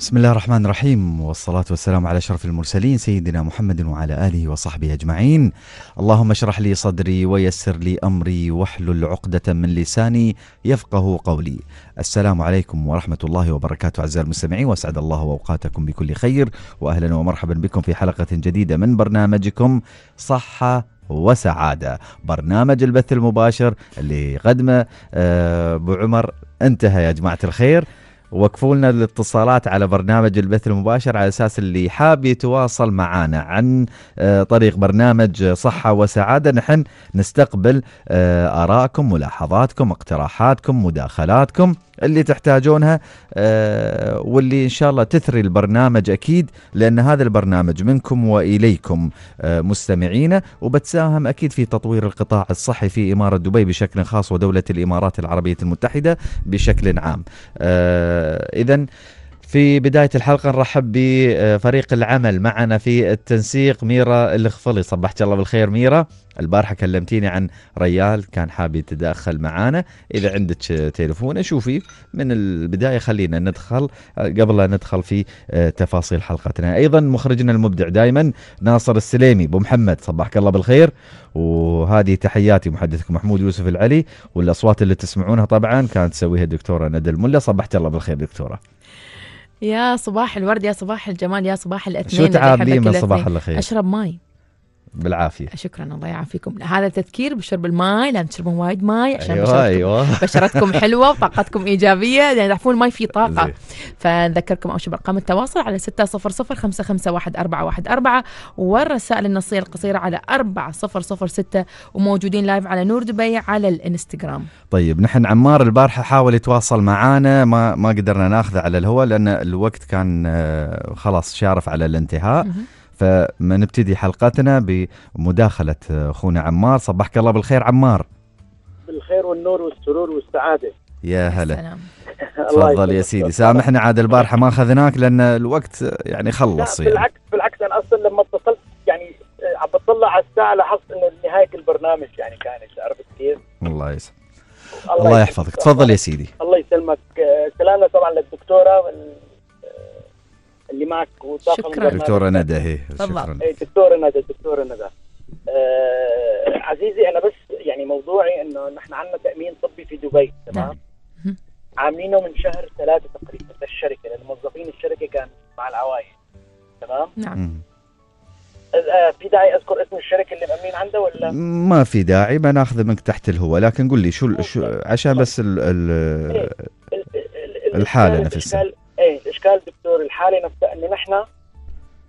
بسم الله الرحمن الرحيم والصلاة والسلام على شرف المرسلين سيدنا محمد وعلى آله وصحبه أجمعين اللهم اشرح لي صدري ويسر لي أمري واحلل عقدة من لساني يفقه قولي السلام عليكم ورحمة الله وبركاته أعزائي المستمعين وأسعد الله أوقاتكم بكل خير وأهلا ومرحبا بكم في حلقة جديدة من برنامجكم صحة وسعادة برنامج البث المباشر اللي قدمه آه، أبو عمر انتهى يا جماعة الخير وقفوا لنا الاتصالات على برنامج البث المباشر على اساس اللي حاب يتواصل معنا عن آه، طريق برنامج صحه وسعاده نحن نستقبل آه، ارائكم ملاحظاتكم اقتراحاتكم مداخلاتكم اللي تحتاجونها آه، واللي ان شاء الله تثري البرنامج اكيد لان هذا البرنامج منكم واليكم آه مستمعينا وبتساهم اكيد في تطوير القطاع الصحي في اماره دبي بشكل خاص ودوله الامارات العربيه المتحده بشكل عام. آه، اذا في بداية الحلقة نرحب بفريق العمل معنا في التنسيق ميرا الخفلي صبحت الله بالخير ميرا البارحة كلمتيني عن ريال كان حاب يتدخل معانا إذا عندك تليفون شوفي من البداية خلينا ندخل قبل لا ندخل في تفاصيل حلقتنا أيضا مخرجنا المبدع دائما ناصر السليمي أبو محمد صبحك الله بالخير وهذه تحياتي محدثكم محمود يوسف العلي والأصوات اللي تسمعونها طبعا كانت تسويها الدكتورة ندى الملا صبحت الله بالخير دكتورة يا صباح الورد يا صباح الجمال يا صباح الاثنين شو تعابيه من صباح الخير اشرب ماي بالعافيه شكرا الله يعافيكم هذا تذكير بشرب الماي لازم تشربون وايد ماي عشان أيوة بشرتكم, أيوة. بشرتكم حلوه وطاقتكم ايجابيه لان تعرفون الماي فيه طاقه فنذكركم اول شيء بارقام التواصل على 600 والرسائل النصيه القصيره على 4006 وموجودين لايف على نور دبي على الانستغرام طيب نحن عمار البارحه حاول يتواصل معانا ما ما قدرنا ناخذه على الهواء لان الوقت كان آه، خلاص شارف على الانتهاء فنبتدي حلقتنا بمداخلة أخونا عمار صبحك الله بالخير عمار بالخير والنور والسرور والسعادة يا هلا تفضل يا سيدي سامحنا عاد البارحة ما أخذناك لأن الوقت يعني خلص يعني. بالعكس بالعكس أنا أصلا لما اتصلت يعني آه، عم بطلع على الساعة لاحظت إنه نهاية البرنامج يعني كانت عرفت كيف؟ الله يسلمك الله, الله يحفظك تفضل يا سيدي الله يسلمك آه، سلامه طبعا للدكتورة اللي معك وداخل شكرا دكتوره ندى هي شكرا إيه، دكتوره ندى دكتوره ندى آه عزيزي انا بس يعني موضوعي انه نحن عندنا تامين طبي في دبي نعم. تمام عاملينه من شهر ثلاثة تقريبا للشركة لأن موظفين الشركة كان مع العوائل تمام؟ نعم آه، آه، في داعي اذكر اسم الشركه اللي مامين عندها ولا ما في داعي بناخذ منك تحت الهواء لكن قول لي شو, شو عشان طيب. بس ال ال إيه، الحاله نفسها ايه الاشكال دكتور الحالي نفسه انه نحن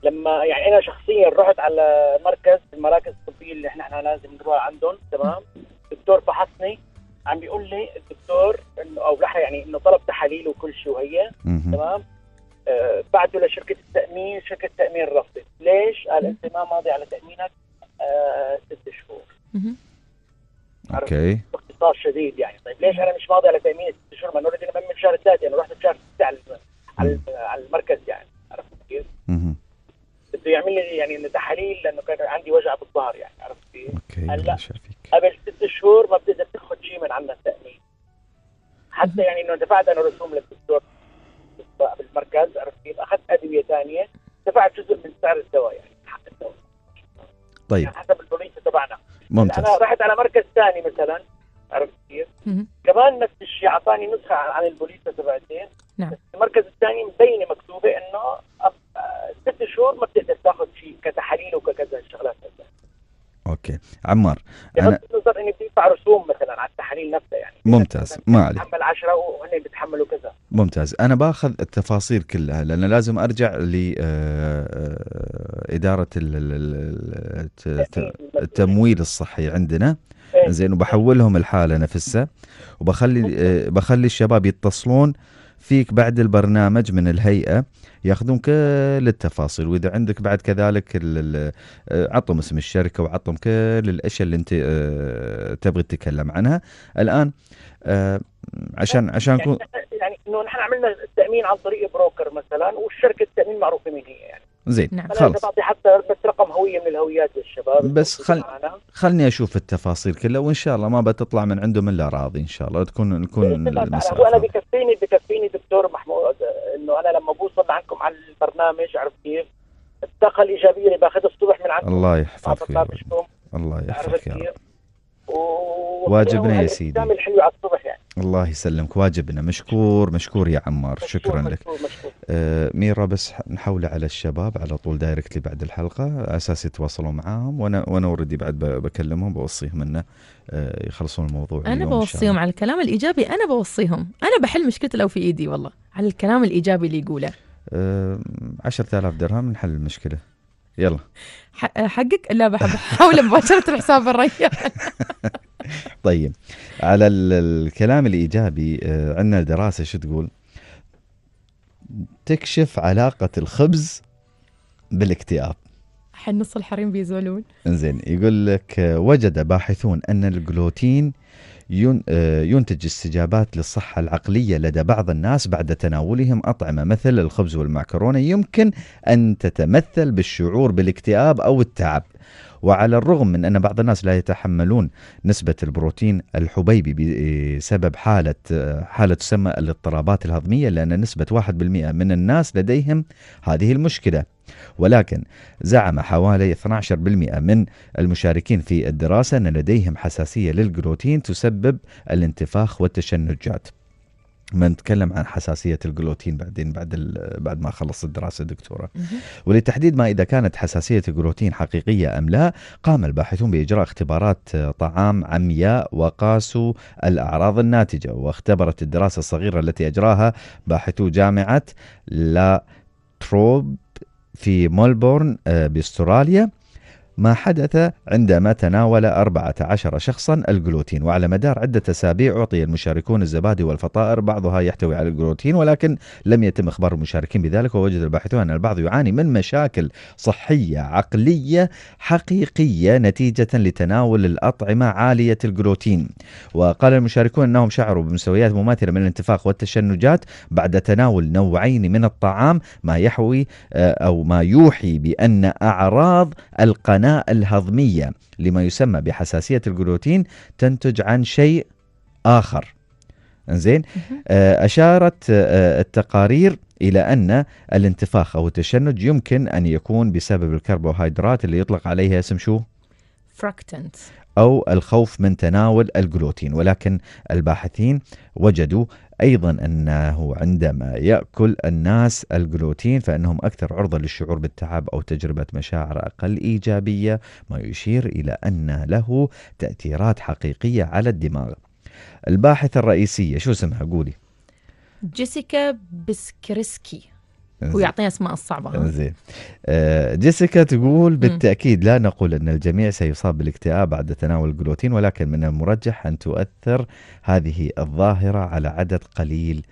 لما يعني انا شخصيا رحت على مركز المراكز الطبيه اللي نحن لازم نروح عندهم تمام الدكتور فحصني عم بيقول لي الدكتور انه او رح يعني انه طلب تحاليل وكل شيء وهي تمام آه بعته لشركه التامين شركه التامين رفضت ليش؟ قال انت ما ماضي على تامينك آه ست شهور اوكي باختصار شديد يعني طيب ليش انا مش ماضي على تامين ست شهور ما انا اوريدي من شهر ثلاثه انا يعني رحت بشهر تسعه على المركز يعني عرفت كيف؟ بده يعمل لي يعني تحاليل لانه كان عندي وجع بالظهر يعني عرفت كيف؟ اوكي هلا قبل ست شهور ما بتقدر تاخذ شيء من عندنا التامين حتى يعني انه دفعت انا رسوم للدكتور بالمركز عرفت كيف؟ اخذت ادويه ثانيه دفعت جزء من سعر الدواء يعني حق الدواء طيب يعني حسب البوليسه تبعنا ممتاز انا رحت على مركز ثاني مثلا عرفت كيف؟ كمان نفس الشيء اعطاني نسخه عن البوليسه تبعتين نعم المركز الثاني مبينه مكتوبه انه ست شهور ما بتقدر تاخذ شيء كتحاليل وكذا الشغلات اوكي عمار انا النظر اني بدفع رسوم مثلا على التحاليل نفسها يعني ممتاز ما عليك بتحمل 10 وهن بيتحملوا كذا ممتاز انا باخذ التفاصيل كلها لان لازم ارجع ل آه، آه، اداره التمويل الصحي عندنا إيه. زين وبحولهم الحاله نفسها وبخلي آه، بخلي الشباب يتصلون فيك بعد البرنامج من الهيئة ياخذون كل التفاصيل وإذا عندك بعد كذلك آه، عطهم اسم الشركة وعطهم كل الأشياء اللي أنت آه، تبغي تتكلم عنها الآن عشان آه، عشان يعني, يعني انه نحن عملنا التامين عن طريق بروكر مثلا والشركه التامين معروفه من هي يعني زين نعم. خلاص بعطي حتى بس رقم هويه من الهويات للشباب بس خل... خلني اشوف التفاصيل كلها وان شاء الله ما بتطلع من عندهم الا راضي ان شاء الله تكون نكون انا بكفيني بكفيني دكتور محمود انه انا لما بوصل عندكم على البرنامج عرفت كيف الطاقه الايجابيه اللي باخذها الصبح من عندكم الله يحفظك يا رب الله يحفظك يا رب واجبنا يا سيدي الحلو على الصبح يعني الله يسلمك واجبنا مشكور مشكور يا عمار شكرا مشكور لك مشكور مشكور. آه، ميرا بس نحوله على الشباب على طول دايركتلي بعد الحلقه اساس يتواصلوا معاهم وانا وانا اوريدي بعد بكلمهم بوصيهم انه آه، يخلصون الموضوع انا بوصيهم على الكلام الايجابي انا بوصيهم انا بحل مشكلته لو في ايدي والله على الكلام الايجابي اللي يقوله 10000 آه، درهم نحل المشكله يلا حقك لا بحب بحاول مباشره الحساب الريال طيب على الكلام الايجابي عندنا دراسه شو تقول؟ تكشف علاقة الخبز بالاكتئاب حن نص الحريم بيزولون زين يقول لك وجد باحثون أن الجلوتين آه، ينتج استجابات للصحة العقلية لدى بعض الناس بعد تناولهم أطعمة مثل الخبز والمعكرونة يمكن أن تتمثل بالشعور بالاكتئاب أو التعب وعلى الرغم من أن بعض الناس لا يتحملون نسبة البروتين الحبيبي بسبب حالة حالة تسمى الاضطرابات الهضمية لأن نسبة 1% من الناس لديهم هذه المشكلة ولكن زعم حوالي 12% من المشاركين في الدراسة أن لديهم حساسية للجلوتين تسبب الانتفاخ والتشنجات ما نتكلم عن حساسية الجلوتين بعدين بعد بعد ما خلصت الدراسة دكتورة ولتحديد ما إذا كانت حساسية الجلوتين حقيقية أم لا قام الباحثون بإجراء اختبارات طعام عمياء وقاسوا الأعراض الناتجة واختبرت الدراسة الصغيرة التي أجراها باحثو جامعة لا تروب في ملبورن آه، باستراليا ما حدث عندما تناول 14 شخصا الجلوتين وعلى مدار عدة أسابيع أعطي المشاركون الزبادي والفطائر بعضها يحتوي على الجلوتين ولكن لم يتم إخبار المشاركين بذلك ووجد الباحثون أن البعض يعاني من مشاكل صحية عقلية حقيقية نتيجة لتناول الأطعمة عالية الجلوتين وقال المشاركون أنهم شعروا بمستويات مماثلة من الانتفاخ والتشنجات بعد تناول نوعين من الطعام ما يحوي آه، أو ما يوحي بأن أعراض القناة الهضمية لما يسمى بحساسية الجلوتين تنتج عن شيء آخر انزين آه، أشارت آه، التقارير إلى أن الانتفاخ أو التشنج يمكن أن يكون بسبب الكربوهيدرات اللي يطلق عليها اسم شو؟ فراكتنت أو الخوف من تناول الجلوتين ولكن الباحثين وجدوا أيضا أنه عندما يأكل الناس الجلوتين فإنهم أكثر عرضة للشعور بالتعب أو تجربة مشاعر أقل إيجابية ما يشير إلى أن له تأثيرات حقيقية على الدماغ الباحثة الرئيسية شو اسمها قولي جيسيكا بسكريسكي ويعطيها اسماء الصعبة زين آه، جيسيكا تقول بالتأكيد لا نقول أن الجميع سيصاب بالاكتئاب بعد تناول الجلوتين ولكن من المرجح أن تؤثر هذه الظاهرة على عدد قليل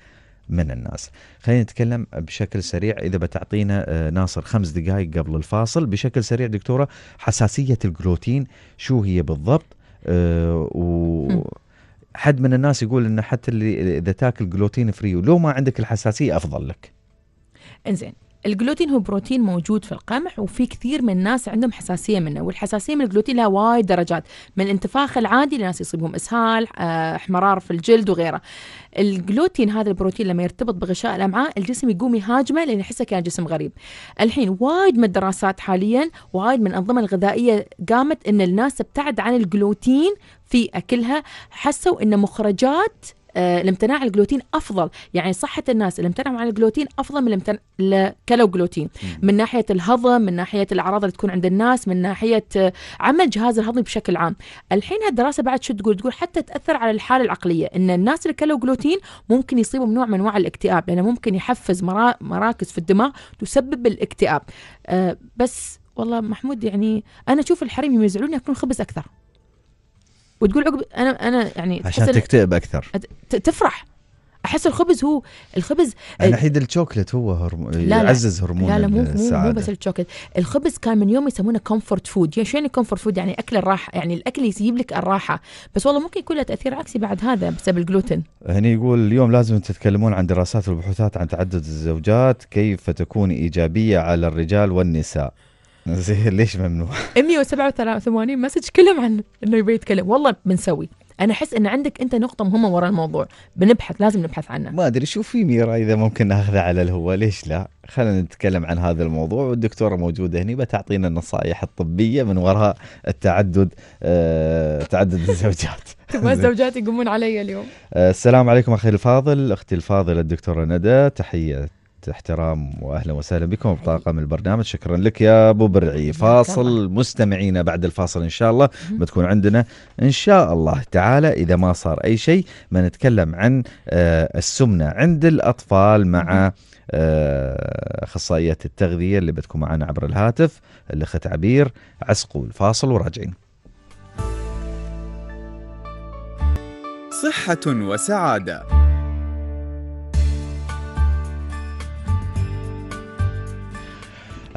من الناس خلينا نتكلم بشكل سريع إذا بتعطينا آه، ناصر خمس دقائق قبل الفاصل بشكل سريع دكتورة حساسية الجلوتين شو هي بالضبط آه و حد من الناس يقول انه حتى اللي اذا تاكل جلوتين فري ولو ما عندك الحساسيه افضل لك. انزين الجلوتين هو بروتين موجود في القمح وفي كثير من الناس عندهم حساسيه منه والحساسيه من الجلوتين لها وايد درجات من الانتفاخ العادي لناس يصيبهم اسهال آه، احمرار في الجلد وغيره الجلوتين هذا البروتين لما يرتبط بغشاء الامعاء الجسم يقوم يهاجمه لان يحسه كان جسم غريب الحين وايد من الدراسات حاليا وايد من الانظمه الغذائيه قامت ان الناس تبتعد عن الجلوتين في اكلها حسوا ان مخرجات آه، الامتناع عن الجلوتين افضل يعني صحه الناس اللي امتنعوا عن الجلوتين افضل من الامتناع كلو جلوتين من ناحيه الهضم من ناحيه الاعراض اللي تكون عند الناس من ناحيه آه، عمل جهاز الهضمي بشكل عام الحين هالدراسه بعد شو تقول تقول حتى تاثر على الحاله العقليه ان الناس اللي كلوا جلوتين ممكن يصيبوا من نوع من انواع الاكتئاب لانه ممكن يحفز مرا... مراكز في الدماغ تسبب الاكتئاب أه بس والله محمود يعني انا اشوف الحريم يزعلون اكون خبز اكثر وتقول عقب انا انا يعني عشان تكتئب اكثر تفرح احس الخبز هو الخبز انا الحين الشوكلت هو هرم... لا يعزز هرمون لا لا مو السعادة. مو بس الشوكلت الخبز كان من يوم يسمونه كومفورت فود يعني شو يعني كومفورت فود يعني اكل الراحه يعني الاكل يجيب لك الراحه بس والله ممكن يكون له تاثير عكسي بعد هذا بسبب الجلوتين هني يقول اليوم لازم تتكلمون عن دراسات والبحوثات عن تعدد الزوجات كيف تكون ايجابيه على الرجال والنساء زين ليش ممنوع 187 مسج كلهم عن انه يبي يتكلم والله بنسوي انا احس ان عندك انت نقطه مهمه ورا الموضوع بنبحث لازم نبحث عنه. ما ادري شو في ميرا اذا ممكن ناخذه على الهواء ليش لا خلينا نتكلم عن هذا الموضوع والدكتوره موجوده هنا بتعطينا النصائح الطبيه من وراء التعدد آه تعدد الزوجات ما الزوجات يقومون علي اليوم آه السلام عليكم اخي الفاضل اختي الفاضله الدكتوره ندى تحيه احترام واهلا وسهلا بكم بطاقم البرنامج شكرا لك يا ابو برعي فاصل مستمعينا بعد الفاصل ان شاء الله بتكون عندنا ان شاء الله تعالى اذا ما صار اي شيء بنتكلم عن آه، السمنه عند الاطفال مع آه، اخصائيه التغذيه اللي بتكون معنا عبر الهاتف الاخت عبير عسقول فاصل وراجعين صحه وسعاده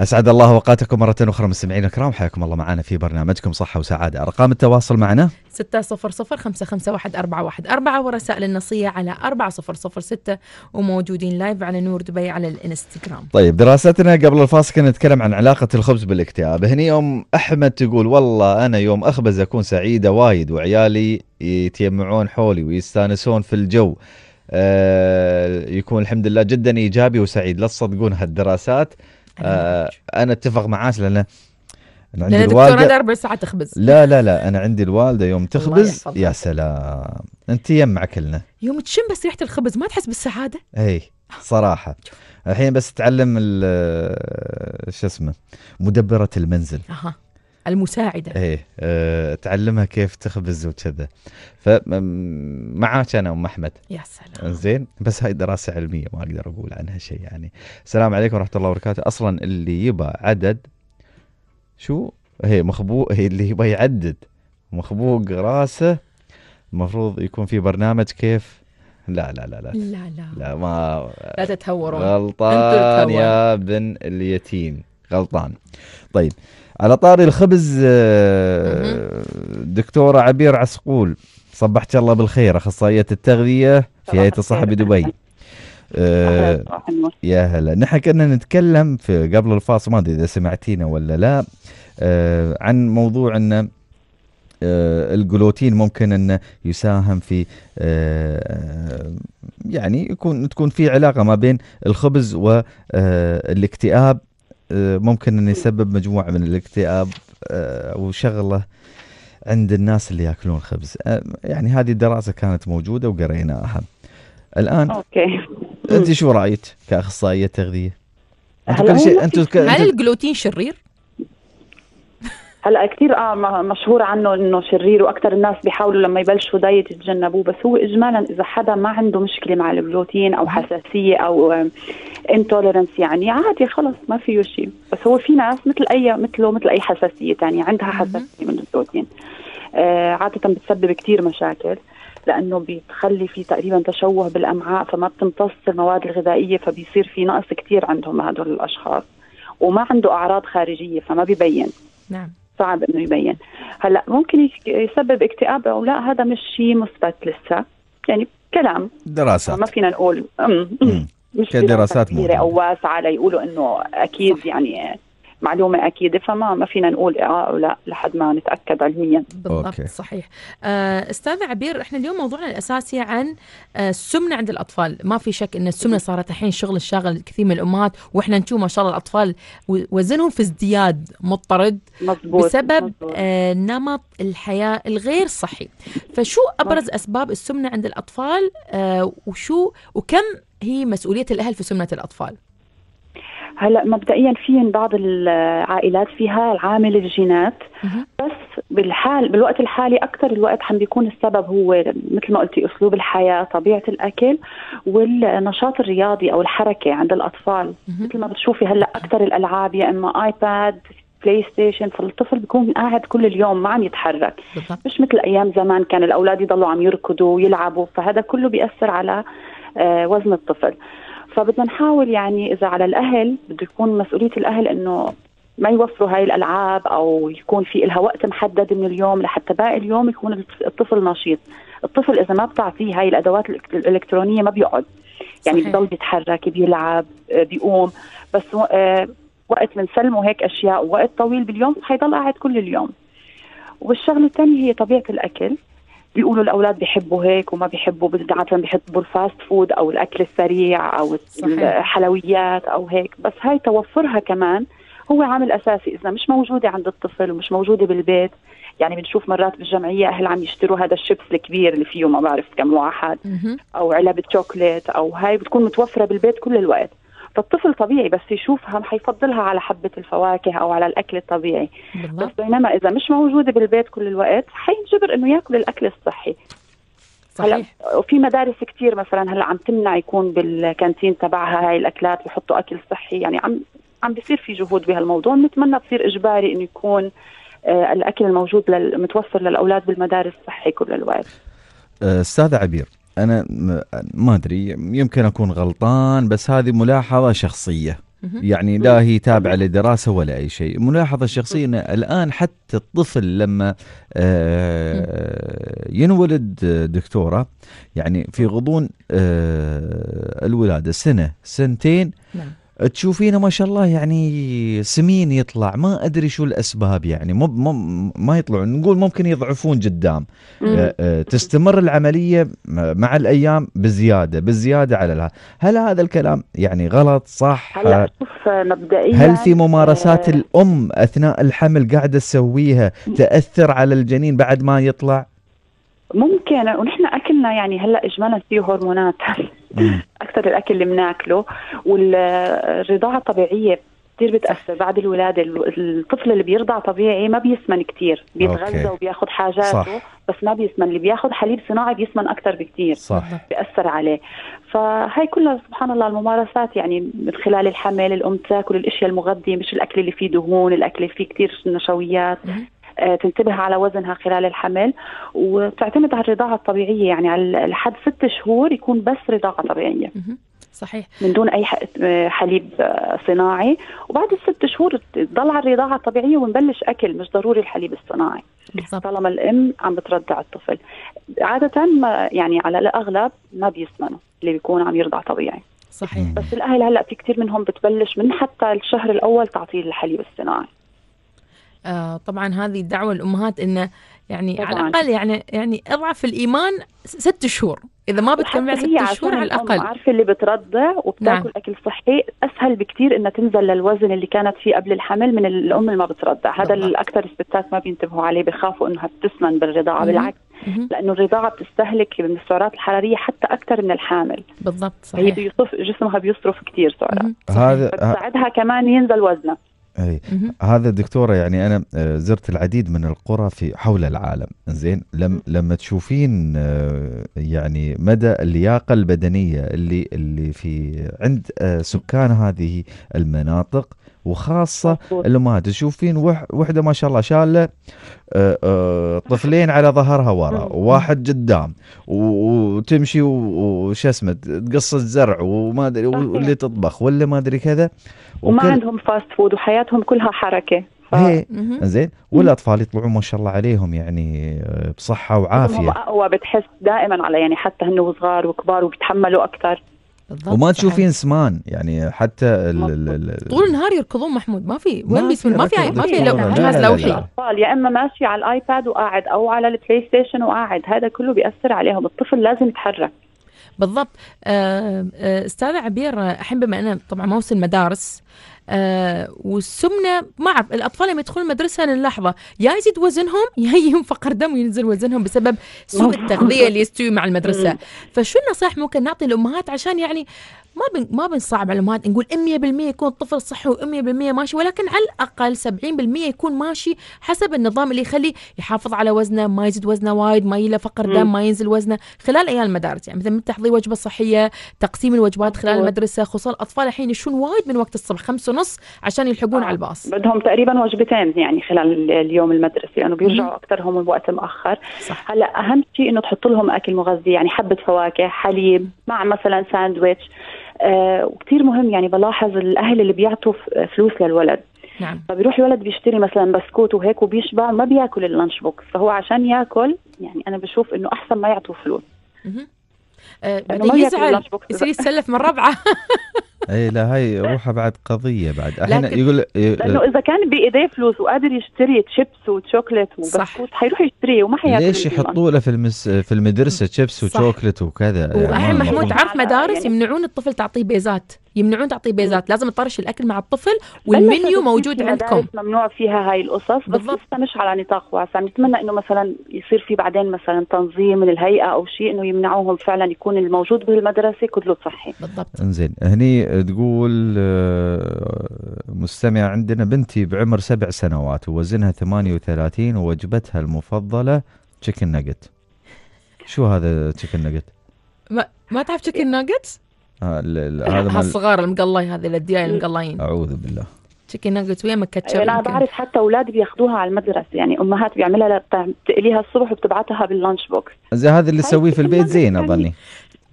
أسعد الله أوقاتكم مرة أخرى مستمعينا الكرام حياكم الله معنا في برنامجكم صحة وسعادة أرقام التواصل معنا 600 ورسائل النصية على 4006 وموجودين لايف على نور دبي على الانستغرام طيب دراستنا قبل الفاصل كنا نتكلم عن علاقة الخبز بالاكتئاب هني يوم أحمد تقول والله أنا يوم أخبز أكون سعيدة وايد وعيالي يتيمعون حولي ويستانسون في الجو أه يكون الحمد لله جدا إيجابي وسعيد لا تصدقون هالدراسات آه، انا اتفق معاك لان انا عندي الوالده اربع ساعات تخبز لا لا لا انا عندي الوالده يوم تخبز يا سلام انت يم كلنا يوم تشم بس ريحه الخبز ما تحس بالسعاده اي صراحه الحين بس تعلم شو اسمه مدبره المنزل أه. المساعده ايه أه تعلمها كيف تخبز وكذا فمعاك انا ام احمد يا سلام زين بس هاي دراسه علميه ما اقدر اقول عنها شيء يعني السلام عليكم ورحمه الله وبركاته اصلا اللي يبى عدد شو هي مخبو هي اللي يبى يعدد مخبوق راسه المفروض يكون في برنامج كيف لا لا لا لا لا لا, لا ما لا تتهورون غلطان يا ابن اليتيم غلطان طيب على طاري الخبز آه، دكتورة عبير عسقول صبحت الله بالخير أخصائية التغذية في هيئة الصحة بدبي آه، يا هلا نحن كنا نتكلم في قبل الفاصل ما ادري اذا سمعتينا ولا لا آه، عن موضوع ان الجلوتين ممكن انه يساهم في يعني يكون تكون في علاقه ما بين الخبز والاكتئاب آه، ممكن انه يسبب مجموعه من الاكتئاب آه، وشغله عند الناس اللي ياكلون خبز آه، يعني هذه الدراسه كانت موجوده وقريناها الان اوكي انت شو رايك كاخصائيه تغذيه؟ انتم كل شيء انتم هل الجلوتين شرير؟ هلا كثير اه مشهور عنه انه شرير واكثر الناس بيحاولوا لما يبلشوا دايت يتجنبوه بس هو اجمالا اذا حدا ما عنده مشكله مع البروتين او حساسيه او انتولرنس يعني عادي خلص ما فيه شيء بس هو في ناس مثل اي مثله مثل اي حساسيه ثانيه عندها حساسيه من البروتين آه عاده بتسبب كثير مشاكل لانه بتخلي في تقريبا تشوه بالامعاء فما بتمتص المواد الغذائيه فبيصير في نقص كثير عندهم هدول الاشخاص وما عنده اعراض خارجيه فما ببين نعم صعب انه يبين هلا ممكن يسبب اكتئاب او لا هذا مش شيء مثبت لسه يعني كلام دراسات ما فينا نقول مم. مش كدراسات كبيره او واسعه ليقولوا انه اكيد يعني معلومه اكيده فما ما فينا نقول اه او لا لحد ما نتاكد علميا بالضبط صحيح آه، استاذ عبير احنا اليوم موضوعنا الاساسي عن آه، السمنه عند الاطفال ما في شك ان السمنه صارت الحين شغل الشاغل كثير من الامهات واحنا نشوف ما شاء الله الاطفال وزنهم في ازدياد مضطرد مزبوط. بسبب مزبوط. آه، نمط الحياه الغير صحي فشو ابرز مزبوط. اسباب السمنه عند الاطفال وشو وكم هي مسؤوليه الاهل في سمنه الاطفال هلا مبدئيا في بعض العائلات فيها العامل الجينات بس بالحال بالوقت الحالي اكثر الوقت عم بيكون السبب هو مثل ما قلتي اسلوب الحياه طبيعه الاكل والنشاط الرياضي او الحركه عند الاطفال مثل ما بتشوفي هلا اكثر الالعاب يا اما ايباد بلاي ستيشن فالطفل بيكون قاعد كل اليوم ما عم يتحرك بالضبط. مش مثل ايام زمان كان الاولاد يضلوا عم يركضوا ويلعبوا فهذا كله بياثر على آه، وزن الطفل فبدنا نحاول يعني اذا على الاهل بده يكون مسؤوليه الاهل انه ما يوفروا هاي الالعاب او يكون في لها وقت محدد من اليوم لحتى باقي اليوم يكون الطفل نشيط الطفل اذا ما بتعطيه هاي الادوات الالكترونيه ما بيقعد يعني صحيح. بضل بيتحرك بيلعب آه، بيقوم بس آه، وقت بنسلمه هيك اشياء ووقت طويل باليوم حيضل قاعد كل اليوم والشغله الثانيه هي طبيعه الاكل بيقولوا الاولاد بيحبوا هيك وما بيحبوا عاده بيحبوا الفاست فود او الاكل السريع او الحلويات او هيك بس هاي توفرها كمان هو عامل اساسي اذا مش موجوده عند الطفل ومش موجوده بالبيت يعني بنشوف مرات بالجمعيه اهل عم يشتروا هذا الشيبس الكبير اللي فيه ما بعرف كم واحد او علب شوكليت او هاي بتكون متوفره بالبيت كل الوقت فالطفل طبيعي بس يشوفها حيفضلها على حبة الفواكه أو على الأكل الطبيعي بالله. بس بينما إذا مش موجودة بالبيت كل الوقت حينجبر إنه ياكل الأكل الصحي صحيح هلا وفي مدارس كثير مثلا هلا عم تمنع يكون بالكانتين تبعها هاي الاكلات بحطوا اكل صحي يعني عم عم بيصير في جهود بهالموضوع نتمنى تصير اجباري انه يكون آه الاكل الموجود متوفر للاولاد بالمدارس صحي كل الوقت آه، استاذه عبير انا ما ادري يمكن اكون غلطان بس هذه ملاحظه شخصيه يعني لا هي تابعه لدراسه ولا اي شيء، ملاحظه شخصيه ان الان حتى الطفل لما آه، ينولد دكتوره يعني في غضون آه، الولاده سنه سنتين نعم. تشوفينه ما شاء الله يعني سمين يطلع ما ادري شو الاسباب يعني مو ما, ما يطلعون نقول ممكن يضعفون قدام آه، آه، تستمر العمليه مع الايام بزياده بزياده على لها هل هذا الكلام يعني غلط صح هلا شوف مبدئيا هل في ممارسات آه، الام اثناء الحمل قاعده تسويها تاثر على الجنين بعد ما يطلع ممكن ونحن اكلنا يعني هلا اجمالا فيه هرمونات اكثر الاكل اللي بناكله والرضاعه الطبيعيه كثير بتاثر بعد الولاده الطفل اللي بيرضع طبيعي ما بيسمن كثير بيتغذى وبياخذ حاجاته صح. بس ما بيسمن اللي بياخذ حليب صناعي بيسمن اكثر بكثير صح بياثر عليه فهي كلها سبحان الله الممارسات يعني من خلال الحمل الام تاكل الاشياء المغذيه مش الاكل اللي فيه دهون الاكل اللي فيه كثير نشويات آه، تنتبه على وزنها خلال الحمل وتعتمد على الرضاعة الطبيعية يعني على لحد ست شهور يكون بس رضاعة طبيعية صحيح من دون اي آه، حليب آه، صناعي وبعد الست شهور تضل على الرضاعه الطبيعيه ونبلش اكل مش ضروري الحليب الصناعي بالضبط. طالما الام عم بترضع الطفل عاده ما يعني على الاغلب ما بيسمنوا اللي بيكون عم يرضع طبيعي صحيح بس الاهل هلا في كثير منهم بتبلش من حتى الشهر الاول تعطيه الحليب الصناعي آه طبعا هذه دعوه الامهات انه يعني طبعاً. على الاقل يعني يعني اضعف الايمان ست شهور اذا ما بتكمل ست شهور على الاقل عارفه اللي بترضع وبتاكل نعم. اكل صحي اسهل بكثير انها تنزل للوزن اللي كانت فيه قبل الحمل من الام اللي ما بترضع هذا الاكثر الستات ما بينتبهوا عليه بخافوا انها بتسمن بالرضاعه بالعكس لانه الرضاعه بتستهلك من السعرات الحراريه حتى اكثر من الحامل بالضبط صحيح هي بيصف جسمها بيصرف كثير سعرات هذا بتساعدها كمان ينزل وزنها اي هذا دكتوره يعني انا آه، زرت العديد من القرى في حول العالم زين لم لما تشوفين آه، يعني مدى اللياقه البدنيه اللي اللي في عند آه، سكان هذه المناطق وخاصه الامهات تشوفين وحده ما شاء الله شاله آه، آه، طفلين على ظهرها ورا وواحد قدام وتمشي وش اسمه تقص الزرع وما ادري واللي تطبخ ولا ما ادري كذا وما عندهم فاست فود وحياتهم كلها حركه ايه زين والاطفال يطلعوا ما شاء الله عليهم يعني آه، بصحه وعافيه هو اقوى بتحس دائما على يعني حتى هن صغار وكبار وبيتحملوا اكثر بالضبط وما تشوفين سمان يعني حتى ال ال ال طول النهار يركضون محمود ما في وين بيسمون ما في ما في جهاز لوحي الاطفال يا اما ماشي على الايباد وقاعد او على البلاي ستيشن وقاعد هذا كله بياثر عليهم الطفل لازم يتحرك بالضبط آه، آه، استاذه عبير الحين بما انه طبعا موسم مدارس آه والسمنه ما اعرف الاطفال لما يدخلون المدرسه للحظه يا يزيد وزنهم يا فقر دم وينزل وزنهم بسبب سوء التغذيه اللي يستوي مع المدرسه فشو النصائح ممكن نعطي الامهات عشان يعني ما بن ما بنصعب على الامهات نقول 100% يكون الطفل صحي و100% ماشي ولكن على الاقل 70% يكون ماشي حسب النظام اللي يخليه يحافظ على وزنه ما يزيد وزنه وايد ما يله فقر دم ما ينزل وزنه خلال ايام المدارس يعني مثلا من تحضير وجبه صحيه تقسيم الوجبات خلال أيوة. المدرسه خصوصا الاطفال الحين يشون وايد من وقت الصبح خمسة ونص عشان يلحقون آه. على الباص بدهم تقريبا وجبتين يعني خلال اليوم المدرسي لانه يعني بيرجعوا اكثرهم بوقت مؤخر صح. هلا اهم شيء انه تحط لهم اكل مغذي يعني حبه فواكه حليب مع مثلا ساندويتش آه، وكثير مهم يعني بلاحظ الاهل اللي بيعطوا فلوس للولد نعم فبيروح الولد بيشتري مثلا بسكوت وهيك وبيشبع ما بياكل اللانش بوكس فهو عشان ياكل يعني انا بشوف انه احسن ما يعطوا فلوس آه، يعني بعدين يزعل يصير يتسلف من ربعه اي لا هاي روحها بعد قضيه بعد احنا يقول لانه اذا كان بايديه فلوس وقادر يشتري تشيبس وشوكليت وبسكوت حيروح يشتريه وما حياكل ليش يحطوا له في المس في المدرسه تشيبس وشوكليت وكذا يعني محمود عارف يعني- مدارس يمنعون الطفل تعطيه بيزات يمنعون تعطيه بيزات لازم تطرش الاكل مع الطفل والمنيو موجود عندكم ممنوع فيها هاي القصص بس لسه مش على نطاق واسع نتمنى انه مثلا يصير في بعدين مثلا تنظيم من الهيئه او شيء انه يمنعوهم فعلا يكون الموجود بالمدرسه كله صحي بالضبط انزين هني تقول آه، مستمع عندنا بنتي بعمر سبع سنوات ووزنها 38 ووجبتها المفضله تشيكن ناجت شو هذا تشيكن ناجت ما ما تعرف تشيكن ناجتس آه، هذا الصغار المقلاي هذه الادياء المقلايين اعوذ بالله تشيكن ناجتس ويا كاتشب أيوة، لا بعرف حتى اولاد بياخذوها على المدرسه يعني امهات بيعملها بتقليها الصبح وبتبعتها باللانش بوكس زي هذا اللي تسويه في البيت زين يعني. اظني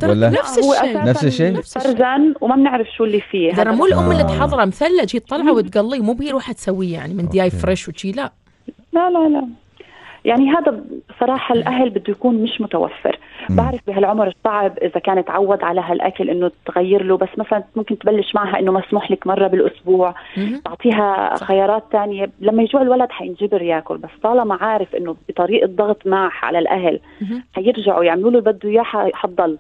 ولا نفس الشيء نفس الشيء فرزان وما بنعرف شو اللي فيه ترى مو الام اللي آه. تحضره مثلج هي تطلعه وتقليه مو هي روحها تسويه يعني من دياي فريش وشي لا لا لا لا يعني هذا بصراحة الأهل بده يكون مش متوفر مم. بعرف بهالعمر الصعب إذا كان تعود على هالأكل إنه تغير له بس مثلا ممكن تبلش معها إنه مسموح لك مرة بالأسبوع مم. تعطيها خيارات تانية لما يجوع الولد حينجبر ياكل بس طالما عارف إنه بطريقة ضغط معه على الأهل مم. حيرجعوا يعملوا له بده إياه حتضل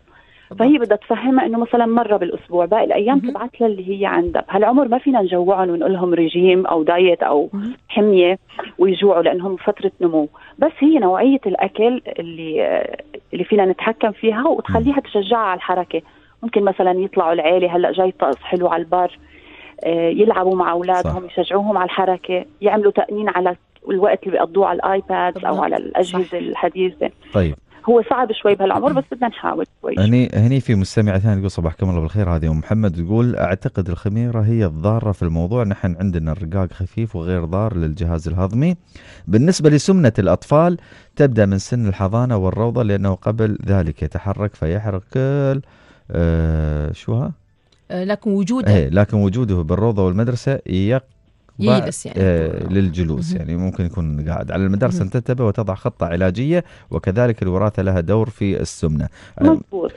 فهي طيب. طيب، بدها تفهمها انه مثلا مره بالاسبوع باقي الايام تبعث لها اللي هي عندها بهالعمر ما فينا نجوعهم ونقول لهم ريجيم او دايت او حميه ويجوعوا لانهم فتره نمو بس هي نوعيه الاكل اللي اللي فينا نتحكم فيها وتخليها تشجعها على الحركه ممكن مثلا يطلعوا العيله هلا جاي طقس حلو على البر آه، يلعبوا مع اولادهم يشجعوهم على الحركه يعملوا تأمين على الوقت اللي بيقضوه على الايباد او على الاجهزه صح. الحديثه طيب هو صعب شوي بهالعمر بس بدنا نحاول شوي هني هني في مستمعه ثانيه تقول صباحكم الله بالخير هذه ام محمد تقول اعتقد الخميره هي الضاره في الموضوع نحن عندنا الرقاق خفيف وغير ضار للجهاز الهضمي بالنسبه لسمنه الاطفال تبدا من سن الحضانه والروضه لانه قبل ذلك يتحرك فيحرق كل آه شو ها؟ آه، لكن وجوده إيه، لكن وجوده بالروضه والمدرسه يق يجلس يعني آه للجلوس يعني ممكن يكون قاعد على المدارس ان تنتبه وتضع خطه علاجيه وكذلك الوراثه لها دور في السمنه آه، مضبوط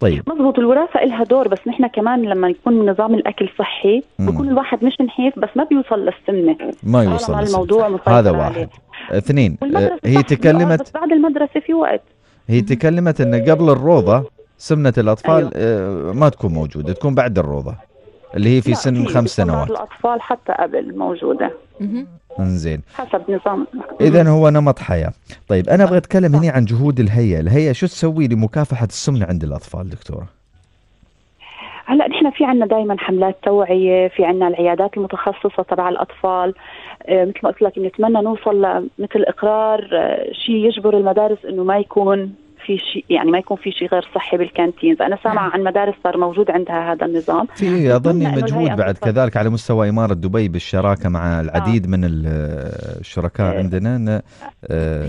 طيب مضبوط الوراثه لها دور بس نحن كمان لما يكون نظام الاكل صحي بكون الواحد مش نحيف بس ما بيوصل للسمنه ما يوصل الموضوع هذا واحد عليه. اثنين آه، هي تكلمت بس بعد المدرسه في وقت هي تكلمت ان قبل الروضه سمنه الاطفال أيوه. آه، ما تكون موجوده تكون بعد الروضه اللي هي في سن الخمس سنوات الاطفال حتى قبل موجوده انزين حسب نظام اذا هو نمط حياه طيب انا ابغى آه، اتكلم هنا عن جهود الهيئه الهيئه شو تسوي لمكافحه السمنه عند الاطفال دكتوره هلا نحن في عندنا دائما حملات توعيه، في عندنا العيادات المتخصصه تبع الاطفال، آه، مثل ما قلت لك نتمنى نوصل لمثل اقرار آه، شيء يجبر المدارس انه ما يكون في شيء يعني ما يكون في شيء غير صحي بالكانتينز انا سامعه نعم. عن مدارس صار موجود عندها هذا النظام في اظني مجهود بعد كذلك على مستوى اماره دبي بالشراكه مع العديد آه. من الشركاء آه. عندنا آه.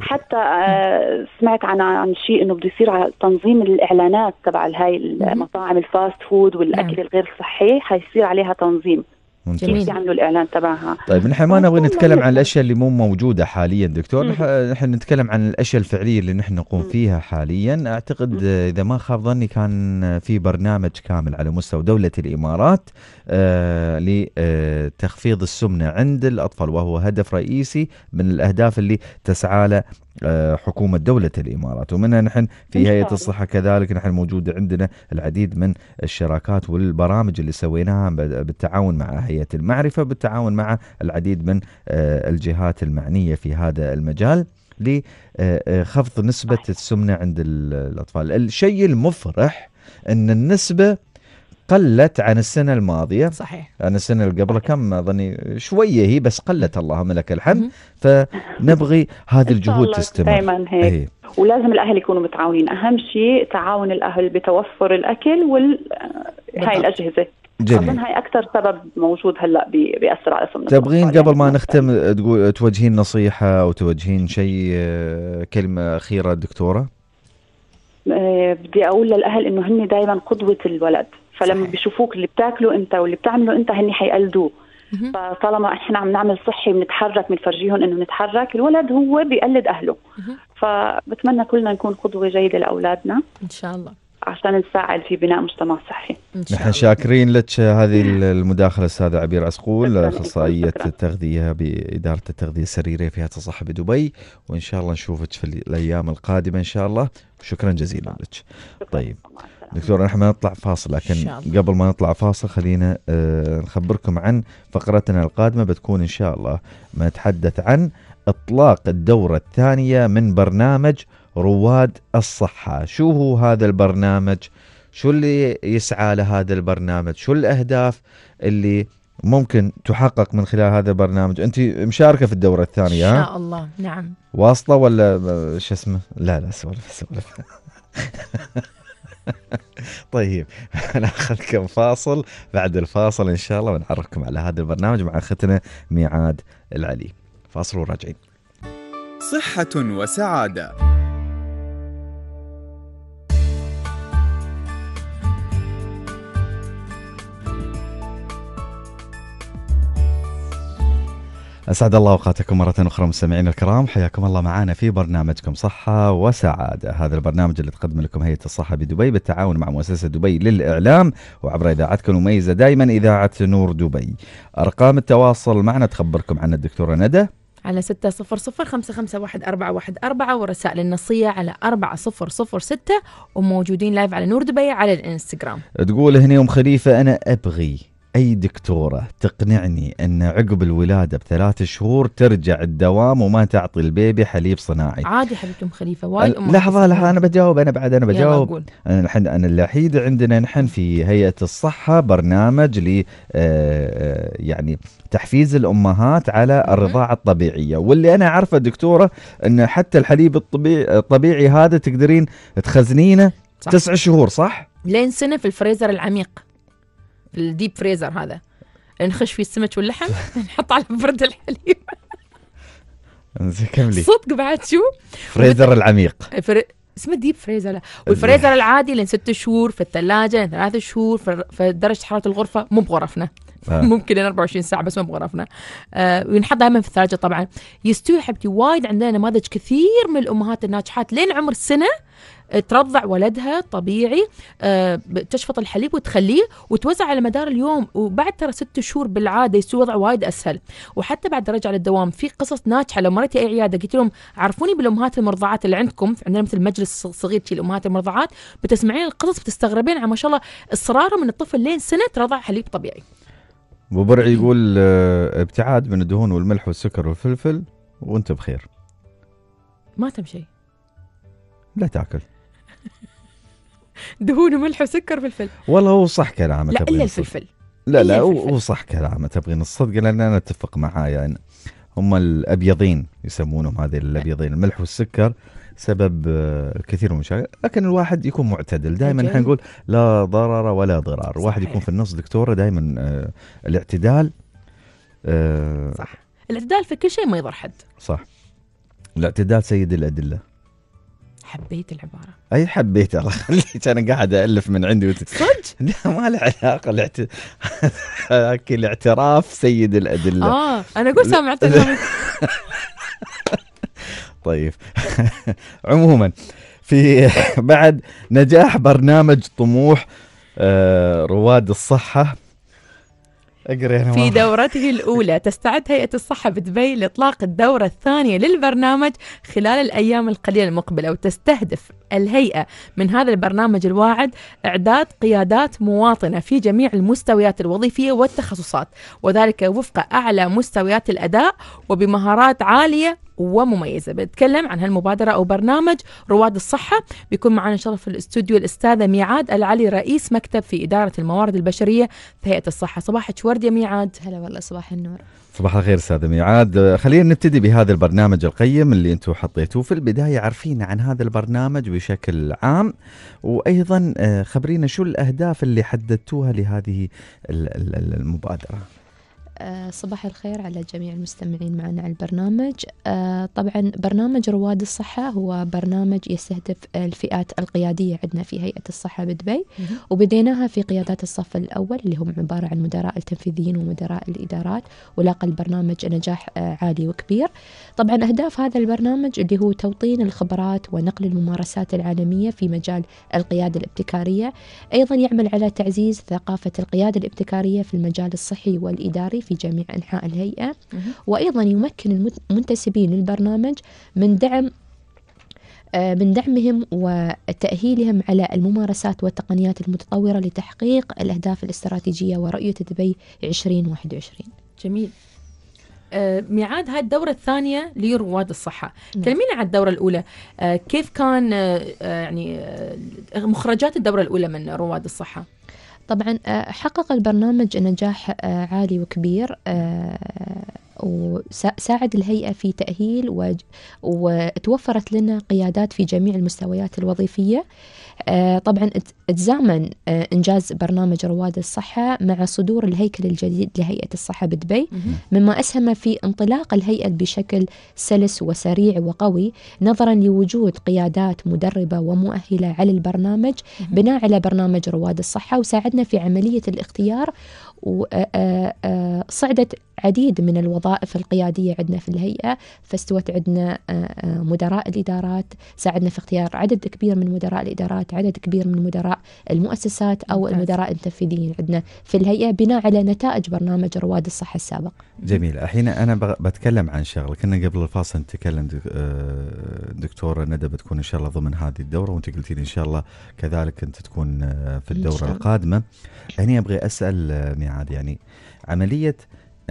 حتى آه سمعت عن عن شيء انه بده يصير على تنظيم الاعلانات تبع هاي المطاعم الفاست فود والاكل نعم. الغير صحي حيصير عليها تنظيم جميل يعملوا الاعلان تبعها طيب نحن ما نبغى نتكلم عن الاشياء اللي مو موجوده حاليا دكتور نحن نتكلم عن الاشياء الفعليه اللي نحن نقوم فيها حاليا اعتقد اذا ما خاب ظني كان في برنامج كامل على مستوى دوله الامارات آه، لتخفيض السمنه عند الاطفال وهو هدف رئيسي من الاهداف اللي تسعى له آه، حكومة دولة الإمارات ومنها نحن في هيئة الصحة كذلك نحن موجود عندنا العديد من الشراكات والبرامج اللي سويناها بالتعاون مع هيئة المعرفة بالتعاون مع العديد من آه، الجهات المعنية في هذا المجال لخفض آه، نسبة السمنة عند الأطفال الشيء المفرح أن النسبة قلت عن السنة الماضية صحيح عن السنة اللي قبل كم أظني شوية هي بس قلت اللهم لك الحمد فنبغي هذه الجهود تستمر دائما هيك أي. ولازم الأهل يكونوا متعاونين أهم شيء تعاون الأهل بتوفر الأكل وال هاي الأجهزة جميل. اظن هاي اكثر سبب موجود هلا بياثر على سمنه تبغين قبل ما يعني نختم تقول توجهين نصيحه او توجهين شيء آه، كلمه اخيره دكتوره؟ آه، بدي اقول للاهل انه هن دائما قدوه الولد فلما بيشوفوك اللي بتاكله انت واللي بتعمله انت هن حيقلدوه فطالما احنا عم نعمل صحي بنتحرك بنفرجيهم انه نتحرك الولد هو بيقلد اهله فبتمنى كلنا نكون قدوه جيده لاولادنا ان شاء الله عشان نساعد في بناء مجتمع صحي نحن شاكرين لك هذه المداخله استاذه عبير عسقول اخصائيه التغذيه باداره التغذيه السريريه في هيئه الصحه بدبي وان شاء الله نشوفك في الايام القادمه ان شاء الله شكرا جزيلا لك طيب دكتور نحن نطلع فاصل لكن قبل ما نطلع فاصل خلينا آه، نخبركم عن فقرتنا القادمه بتكون ان شاء الله نتحدث عن اطلاق الدوره الثانيه من برنامج رواد الصحه، شو هو هذا البرنامج؟ شو اللي يسعى لهذا البرنامج؟ شو الاهداف اللي ممكن تحقق من خلال هذا البرنامج انت مشاركه في الدوره الثانيه ان شاء الله نعم واصله ولا آه، شو اسمه لا لا سولف سولف طيب ناخذ كم فاصل بعد الفاصل ان شاء الله بنعرفكم على هذا البرنامج مع اختنا ميعاد العلي فاصل وراجعين صحه وسعاده اسعد الله اوقاتكم مره اخرى مستمعينا الكرام حياكم الله معنا في برنامجكم صحه وسعاده هذا البرنامج اللي تقدم لكم هيئه الصحه بدبي بالتعاون مع مؤسسه دبي للاعلام وعبر اذاعتكم المميزه دائما اذاعه نور دبي ارقام التواصل معنا تخبركم عن الدكتوره ندى على ستة صفر صفر خمسة خمسة واحد أربعة واحد أربعة ورسائل النصية على أربعة صفر صفر ستة وموجودين لايف على نور دبي على الإنستغرام تقول هنا أم خليفة أنا أبغي اي دكتوره تقنعني ان عقب الولاده بثلاث شهور ترجع الدوام وما تعطي البيبي حليب صناعي عادي حبيبتي ام خليفه وايد لحظه لحظه انا بجاوب انا بعد انا بجاوب انا الحين انا الوحيد عندنا نحن في هيئه الصحه برنامج ل آه، آه، يعني تحفيز الامهات على أيوة. الرضاعه الطبيعيه واللي انا عارفه دكتوره ان حتى الحليب الطبيعي, الطبيعي هذا تقدرين تخزنينه تسع شهور صح؟ لين سنه في الفريزر العميق في الديب فريزر هذا نخش فيه السمك واللحم نحط على برد الحليب انزين كملي صدق بعد شو فريزر العميق فر... اسمه ديب فريزر لا. والفريزر العادي لين ست شهور في الثلاجه لين ثلاث شهور في درجه حراره الغرفه مو بغرفنا آه. ممكن 24 ساعه بس مو بغرفنا آه وينحط دائما في الثلاجه طبعا يستوي حبتي وايد عندنا نماذج كثير من الامهات الناجحات لين عمر سنه ترضع ولدها طبيعي آه، تشفط الحليب وتخليه وتوزع على مدار اليوم وبعد ترى ست شهور بالعاده يصير وضع وايد اسهل وحتى بعد رجع للدوام في قصص ناجحه لو مريت اي عياده قلت لهم عرفوني بالامهات المرضعات اللي عندكم عندنا مثل مجلس صغير الامهات المرضعات بتسمعين القصص بتستغربين على ما شاء الله اصراره من الطفل لين سنه ترضع حليب طبيعي ابو برعي يقول آه، ابتعاد من الدهون والملح والسكر والفلفل وانت بخير ما تمشي لا تاكل دهون وملح وسكر فلفل والله هو صح كلامه لا الا الفلفل لا لا هو صح كلامه تبغين الصدق لان انا اتفق معاه يعني هم الابيضين يسمونهم هذه الابيضين الملح والسكر سبب آه، كثير من المشاكل لكن الواحد يكون معتدل دائما احنا نقول لا ضرر ولا ضرار الواحد يكون في النص دكتوره دائما آه، الاعتدال آه، صح الاعتدال في كل شيء ما يضر حد صح الاعتدال سيد الادله حبيت العباره اي حبيت الله خليت انا قاعد الف من عندي وت... صدق لا ما له علاقه الاعت... الاعتراف سيد الادله اه انا قلت سامعت طيب عموما في بعد نجاح برنامج طموح آه، رواد الصحه اقري يعني انا في دورته الاولى تستعد هيئه الصحه بدبي لاطلاق الدوره الثانيه للبرنامج خلال الايام القليله المقبله وتستهدف الهيئه من هذا البرنامج الواعد اعداد قيادات مواطنه في جميع المستويات الوظيفيه والتخصصات وذلك وفق اعلى مستويات الاداء وبمهارات عاليه ومميزة بنتكلم عن هالمبادرة أو برنامج رواد الصحة بيكون معنا إن شاء الله في الاستوديو الأستاذة ميعاد العلي رئيس مكتب في إدارة الموارد البشرية في هيئة الصحة صباحك ورد يا ميعاد هلا والله صباح النور صباح الخير استاذه ميعاد خلينا نبتدي بهذا البرنامج القيم اللي انتم حطيتوه في البدايه عرفينا عن هذا البرنامج بشكل عام وايضا آه، خبرينا شو الاهداف اللي حددتوها لهذه المبادره آه، صباح الخير على جميع المستمعين معنا على البرنامج آه، طبعا برنامج رواد الصحة هو برنامج يستهدف الفئات القيادية عندنا في هيئة الصحة بدبي وبديناها في قيادات الصف الأول اللي هم عبارة عن مدراء التنفيذيين ومدراء الإدارات ولاقى البرنامج نجاح آه، عالي وكبير طبعا أهداف هذا البرنامج اللي هو توطين الخبرات ونقل الممارسات العالمية في مجال القيادة الابتكارية أيضا يعمل على تعزيز ثقافة القيادة الابتكارية في المجال الصحي والإداري في جميع أنحاء الهيئة وأيضا يمكن المنتسبين للبرنامج من دعم آه، من دعمهم وتأهيلهم على الممارسات والتقنيات المتطورة لتحقيق الأهداف الاستراتيجية ورؤية دبي 2021 جميل آه، ميعاد هاي الدورة الثانية لرواد الصحة نعم. كلمينا عن الدورة الأولى آه، كيف كان يعني مخرجات الدورة الأولى من رواد الصحة طبعا آه، حقق البرنامج نجاح آه، عالي وكبير آه، وساعد الهيئة في تأهيل وتوفرت لنا قيادات في جميع المستويات الوظيفية آه، طبعا تزامن آه، انجاز برنامج رواد الصحه مع صدور الهيكل الجديد لهيئه الصحه بدبي مما اسهم في انطلاق الهيئه بشكل سلس وسريع وقوي نظرا لوجود قيادات مدربه ومؤهله على البرنامج بناء على برنامج رواد الصحه وساعدنا في عمليه الاختيار وصعدت آه، عديد من الوظائف القيادية عندنا في الهيئة فاستوت عندنا آه، آه، مدراء الإدارات ساعدنا في اختيار عدد كبير من مدراء الإدارات عدد كبير من مدراء المؤسسات أو المدراء التنفيذيين عندنا في الهيئة بناء على نتائج برنامج رواد الصحة السابق جميل الحين أنا بتكلم عن شغلة كنا قبل الفاصل نتكلم آه، دكتورة ندى بتكون إن شاء الله ضمن هذه الدورة وأنت قلتي لي إن شاء الله كذلك أنت تكون في الدورة القادمة هني يعني أبغي أسأل ميعاد يعني عملية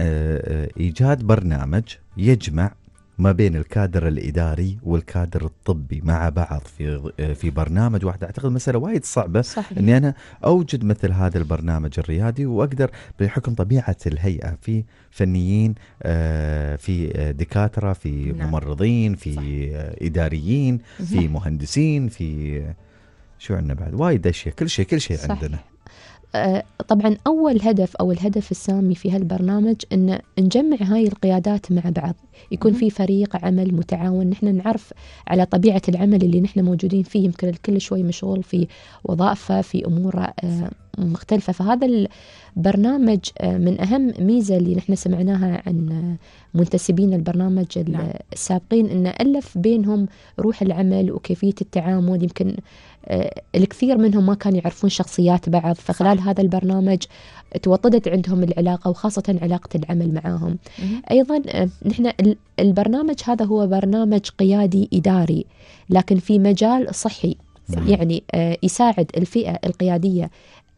آه، آه، ايجاد برنامج يجمع ما بين الكادر الاداري والكادر الطبي مع بعض في آه، في برنامج واحد اعتقد مساله وايد صعبه صحيح. اني انا اوجد مثل هذا البرنامج الريادي واقدر بحكم طبيعه الهيئه في فنيين في دكاتره في نعم. ممرضين في صح. اداريين في نعم. مهندسين في شو عندنا بعد وايد اشياء كل شيء كل شيء عندنا صح. آه، طبعا أول هدف أو الهدف السامي في هالبرنامج أن نجمع هاي القيادات مع بعض يكون في فريق عمل متعاون نحن نعرف على طبيعة العمل اللي نحن موجودين فيه يمكن الكل شوي مشغول في وظائفه في أموره آه، مختلفة فهذا البرنامج آه، من أهم ميزة اللي نحن سمعناها عن آه، منتسبين البرنامج نعم. السابقين أن ألف بينهم روح العمل وكيفية التعامل يمكن آه، الكثير منهم ما كانوا يعرفون شخصيات بعض فخلال صح. هذا البرنامج توطدت عندهم العلاقة وخاصة علاقة العمل معاهم أيضا نحن البرنامج هذا هو برنامج قيادي إداري لكن في مجال صحي يعني يساعد الفئة القيادية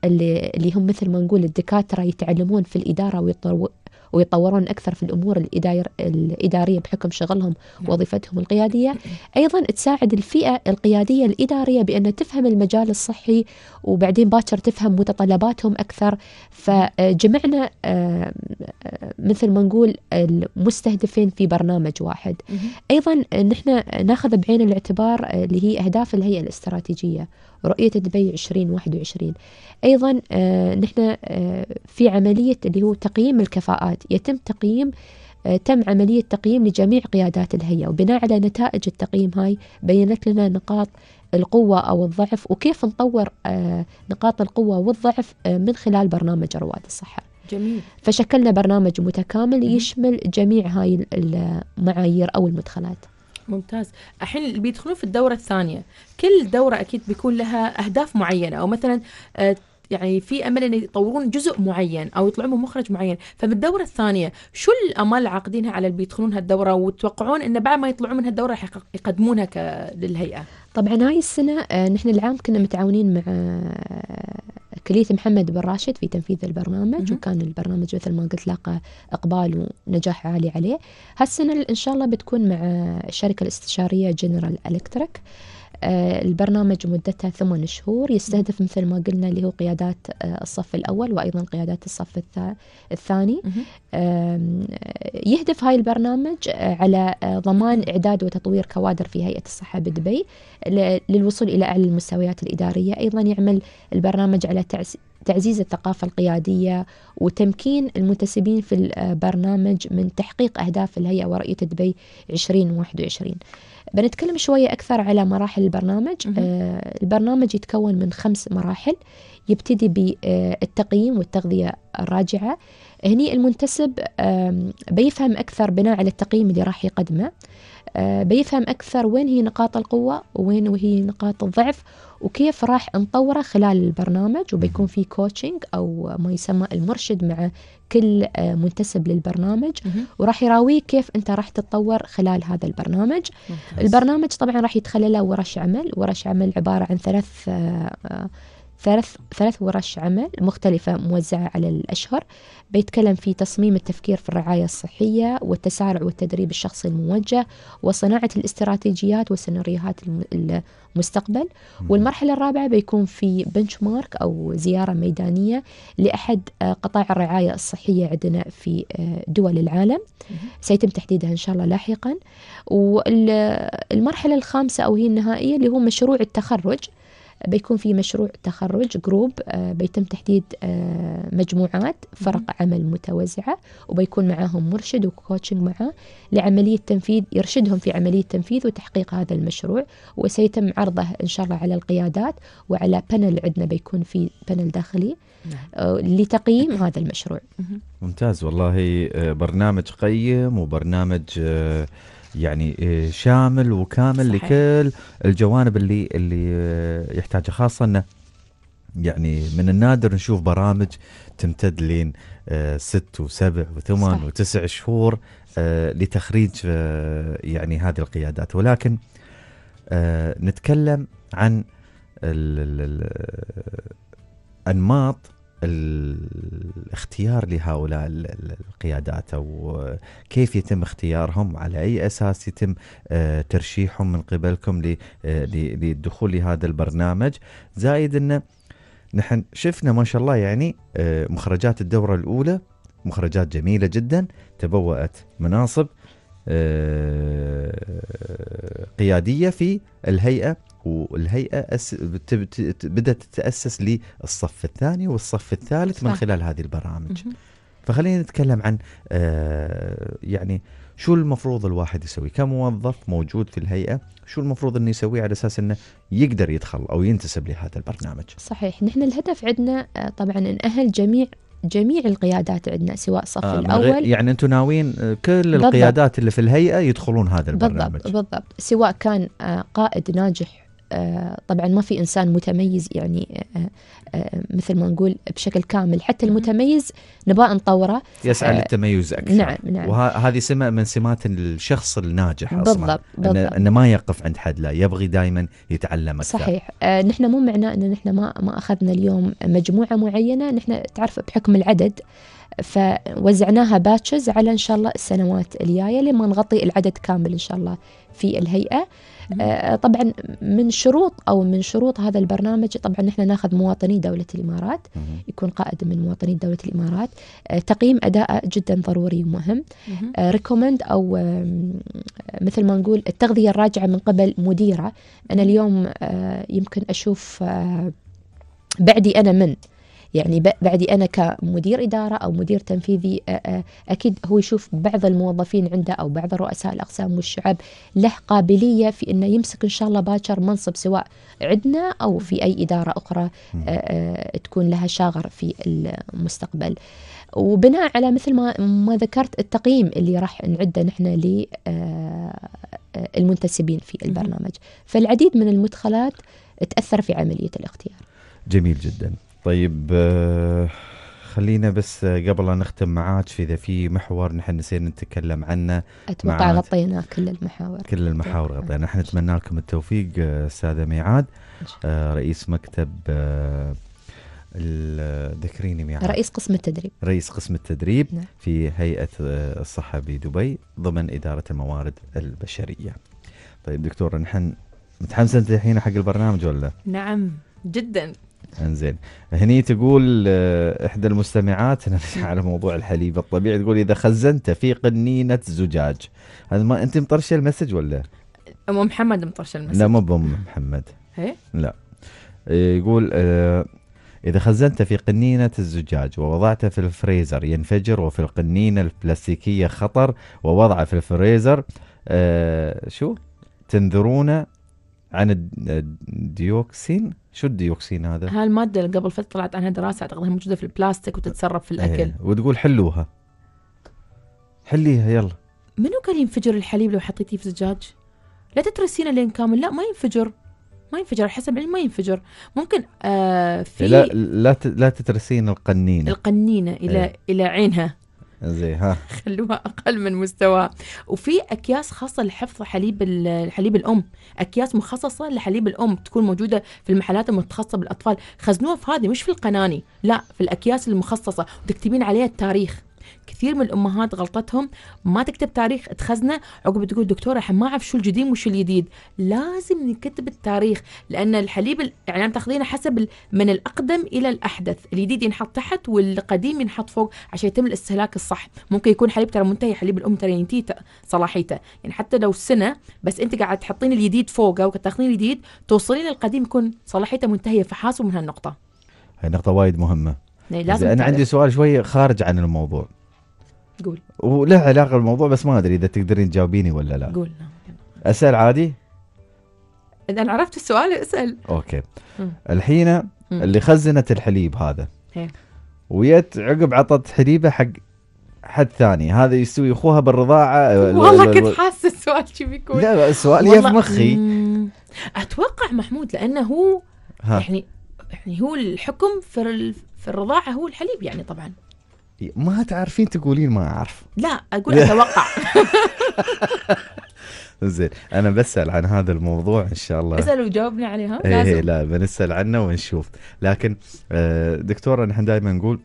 اللي اللي هم مثل ما نقول الدكاتره يتعلمون في الاداره ويطور ويطورون اكثر في الامور الإدار الاداريه بحكم شغلهم نعم. وظيفتهم القياديه ايضا تساعد الفئه القياديه الاداريه بان تفهم المجال الصحي وبعدين باكر تفهم متطلباتهم اكثر فجمعنا مثل ما نقول المستهدفين في برنامج واحد ايضا نحن ناخذ بعين الاعتبار اللي هي اهداف الهيئه الاستراتيجيه رؤية دبي 2021 أيضا آه، نحن آه، في عملية اللي هو تقييم الكفاءات يتم تقييم آه، تم عملية تقييم لجميع قيادات الهيئة وبناء على نتائج التقييم هاي بينت لنا نقاط القوة أو الضعف وكيف نطور نقاط القوة والضعف من خلال برنامج رواد الصحة جميل فشكلنا برنامج متكامل يشمل جميع هاي المعايير أو المدخلات ممتاز الحين بيدخلون في الدوره الثانيه كل دوره اكيد بيكون لها اهداف معينه او مثلا آه، يعني في امل ان يطورون جزء معين او يطلعون بمخرج معين فبالدوره الثانيه شو الامال عاقدينها على اللي بيدخلون هالدوره وتتوقعون ان بعد ما يطلعون من هالدوره راح يقدمونها للهيئه طبعا هاي السنه آه، نحن العام كنا متعاونين مع آه، كلية محمد بن راشد في تنفيذ البرنامج وكان البرنامج مثل ما قلت لاقى إقبال ونجاح عالي عليه هالسنة إن شاء الله بتكون مع آه، الشركة الاستشارية جنرال إلكتريك آه، البرنامج مدته ثمان شهور يستهدف مثل ما قلنا اللي هو قيادات آه، الصف الأول وأيضا قيادات الصف الثاني آه، يهدف هاي البرنامج على ضمان إعداد وتطوير كوادر في هيئة الصحة بدبي للوصول إلى أعلى المستويات الإدارية أيضا يعمل البرنامج على تعزيز الثقافة القيادية وتمكين المنتسبين في البرنامج من تحقيق أهداف الهيئة ورؤية دبي 2021 بنتكلم شوية أكثر على مراحل البرنامج آه البرنامج يتكون من خمس مراحل يبتدي بالتقييم والتغذية الراجعة هني المنتسب بيفهم أكثر بناء على التقييم اللي راح يقدمه آه، بيفهم أكثر وين هي نقاط القوة وين وهي نقاط الضعف وكيف راح نطوره خلال البرنامج وبيكون في كوتشنج أو ما يسمى المرشد مع كل آه، منتسب للبرنامج وراح يراويك كيف أنت راح تتطور خلال هذا البرنامج البرنامج طبعا راح يتخلله له ورش عمل ورش عمل عبارة عن ثلاث آه، ثلاث ثلاث ورش عمل مختلفة موزعة على الأشهر بيتكلم في تصميم التفكير في الرعاية الصحية والتسارع والتدريب الشخصي الموجه وصناعة الاستراتيجيات والسيناريوهات مستقبل والمرحلة الرابعة بيكون في بنش مارك أو زيارة ميدانية لأحد آه، قطاع الرعاية الصحية عندنا في آه، دول العالم سيتم تحديدها إن شاء الله لاحقا والمرحلة الخامسة أو هي النهائية اللي هو مشروع التخرج بيكون في مشروع تخرج جروب آه، بيتم تحديد آه، مجموعات فرق عمل متوزعة وبيكون معاهم مرشد وكوتشنج معاه لعملية تنفيذ يرشدهم في عملية تنفيذ وتحقيق هذا المشروع وسيتم عرضه إن شاء الله على القيادات وعلى بانل عندنا بيكون في بانل داخلي نعم. آه، لتقييم هذا المشروع ممتاز والله برنامج قيم وبرنامج يعني آه، شامل وكامل صحيح. لكل الجوانب اللي اللي آه، يحتاجها خاصه انه يعني من النادر نشوف برامج تمتد لين آه، ست وسبع وثمان صح. وتسع شهور لتخريج يعني هذه القيادات ولكن نتكلم عن انماط الاختيار لهؤلاء القيادات او كيف يتم اختيارهم على اي اساس يتم آه، ترشيحهم من قبلكم آه، للدخول لهذا البرنامج زائد انه نحن شفنا ما شاء الله يعني آه، مخرجات الدوره الاولى مخرجات جميله جدا تبوأت مناصب قياديه في الهيئه والهيئه بدات تتاسس للصف الثاني والصف الثالث صح. من خلال هذه البرامج فخلينا نتكلم عن آه يعني شو المفروض الواحد يسوي كموظف موجود في الهيئه شو المفروض انه يسوي على اساس انه يقدر يدخل او ينتسب لهذا البرنامج صحيح نحن الهدف عندنا آه، طبعا ناهل جميع جميع القيادات عندنا سواء الصف آه الاول يعني انتم ناويين آه، كل بالضبط. القيادات اللي في الهيئه يدخلون هذا البرنامج بالضبط بالضبط سواء كان آه، قائد ناجح آه، طبعا ما في انسان متميز يعني آه، آه، مثل ما نقول بشكل كامل حتى المتميز نبغى نطوره يسعى للتميز اكثر نعم نعم وهذه سمه من سمات الشخص الناجح اصلا بالضبط بالضبط انه إن ما يقف عند حد لا يبغي دائما يتعلم اكثر صحيح نحن مو معناه ان نحن ما ما اخذنا اليوم مجموعه معينه نحن تعرف بحكم العدد فوزعناها باتشز على ان شاء الله السنوات الجايه لما نغطي العدد كامل ان شاء الله في الهيئه آه، طبعا من شروط او من شروط هذا البرنامج طبعا نحن ناخذ مواطني دوله الامارات يكون قائد من مواطني دوله الامارات آه، تقييم اداء جدا ضروري ومهم ريكومند آه، او مثل ما نقول التغذيه الراجعه من قبل مديره انا اليوم يمكن اشوف بعدي انا من يعني بعدي أنا كمدير إدارة أو مدير تنفيذي أكيد هو يشوف بعض الموظفين عنده أو بعض رؤساء الأقسام والشعب له قابلية في أنه يمسك إن شاء الله باكر منصب سواء عندنا أو في أي إدارة أخرى تكون لها شاغر في المستقبل وبناء على مثل ما ما ذكرت التقييم اللي راح نعده نحن للمنتسبين في البرنامج فالعديد من المدخلات تاثر في عمليه الاختيار جميل جدا طيب آه، خلينا بس قبل لا نختم معاك اذا في محور نحن نسير نتكلم عنه اتوقع غطينا كل المحاور كل المحاور غطينا نحن نتمنى لكم التوفيق آه، استاذه ميعاد آه، رئيس مكتب ذكريني ميعاد رئيس قسم التدريب رئيس قسم التدريب نعم. في هيئه الصحه بدبي ضمن اداره الموارد البشريه طيب دكتوره نحن متحمسه انت الحين حق البرنامج ولا نعم جدا انزين هني تقول آه، احدى المستمعات على موضوع الحليب الطبيعي تقول اذا خزنت في قنينه زجاج هذا ما انت مطرشه المسج ولا ام محمد مطرشه المسج لا مو بام محمد هي إيه؟ لا آه، يقول آه، إذا خزنت في قنينة الزجاج ووضعته في الفريزر ينفجر وفي القنينة البلاستيكية خطر ووضعه في الفريزر شو تنذرونه عن الديوكسين شو الديوكسين هذا؟ هالمادة اللي قبل فترة طلعت عنها دراسة اعتقد موجودة في البلاستيك وتتسرب في إيه، الأكل ايه وتقول حلوها حليها يلا منو قال ينفجر الحليب لو حطيتيه في زجاج؟ لا تترسينه لين كامل لا ما ينفجر ما ينفجر حسب علمي يعني ما ينفجر ممكن آه في لا لا لا تترسين القنينه القنينه الى ايه. الى عينها زين ها خلوها اقل من مستوى وفي اكياس خاصه لحفظ حليب حليب الام اكياس مخصصه لحليب الام تكون موجوده في المحلات المتخصصه بالاطفال خزنوها في هذه مش في القناني لا في الاكياس المخصصه وتكتبين عليها التاريخ كثير من الامهات غلطتهم ما تكتب تاريخ تخزنه عقب تقول دكتوره احنا ما اعرف شو القديم وشو الجديد لازم نكتب التاريخ لان الحليب يعني تاخذينه حسب من الاقدم الى الاحدث الجديد ينحط تحت والقديم ينحط فوق عشان يتم الاستهلاك الصح ممكن يكون حليب ترى منتهي حليب الام ترى ينتهي صلاحيته يعني حتى لو سنه بس انت قاعد تحطين الجديد فوق او تاخذين الجديد توصلين القديم يكون صلاحيته منتهيه فحاسبوا من هالنقطه هاي نقطة وايد مهمة إيه، لازم انا عندي سؤال شوي خارج عن الموضوع قول وله علاقه بالموضوع بس ما ادري اذا تقدرين تجاوبيني ولا لا قول اسال عادي اذا انا عرفت السؤال اسال اوكي الحين اللي خزنت الحليب هذا إيه. ويت عقب عطت حليبه حق حد ثاني هذا يستوي اخوها بالرضاعه والله كنت حاسه السؤال شو بيكون لا السؤال يا مخي اتوقع محمود لانه هو يعني يعني هو الحكم في في الرضاعه هو الحليب يعني طبعا إيه، ما تعرفين تقولين ما أعرف لا أقول أتوقع زين انا بسال عن هذا الموضوع ان شاء الله اسال وجاوبنا عليها إيه، لازم إيه لا بنسال عنه ونشوف لكن آه، دكتوره نحن دائما نقول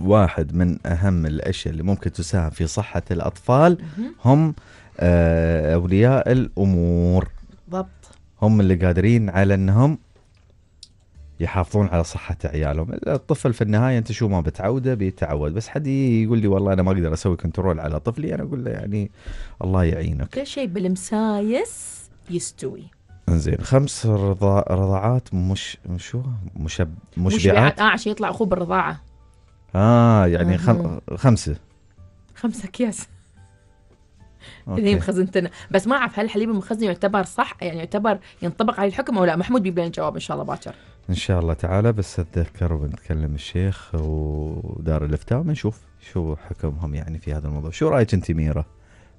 واحد من اهم الاشياء اللي ممكن تساهم في صحه الاطفال هم آه، اولياء الامور بالضبط هم اللي قادرين على انهم يحافظون على صحة عيالهم الطفل في النهاية أنت شو ما بتعوده بيتعود بس حد يقول لي والله أنا ما أقدر أسوي كنترول على طفلي أنا أقول له يعني الله يعينك كل شيء بالمسايس يستوي انزين خمس رضا... رضاعات مش شو مش... مشبعات اه عشان يطلع اخوه بالرضاعه اه يعني خم... خمسه خمسة اكياس اللي مخزنتنا بس ما اعرف هل الحليب المخزن يعتبر صح يعني يعتبر ينطبق عليه الحكم او لا محمود بيبين الجواب جواب ان شاء الله باكر ان شاء الله تعالى بس اتذكر ونتكلم الشيخ ودار الافتاء ونشوف شو حكمهم يعني في هذا الموضوع شو رايك انت ميره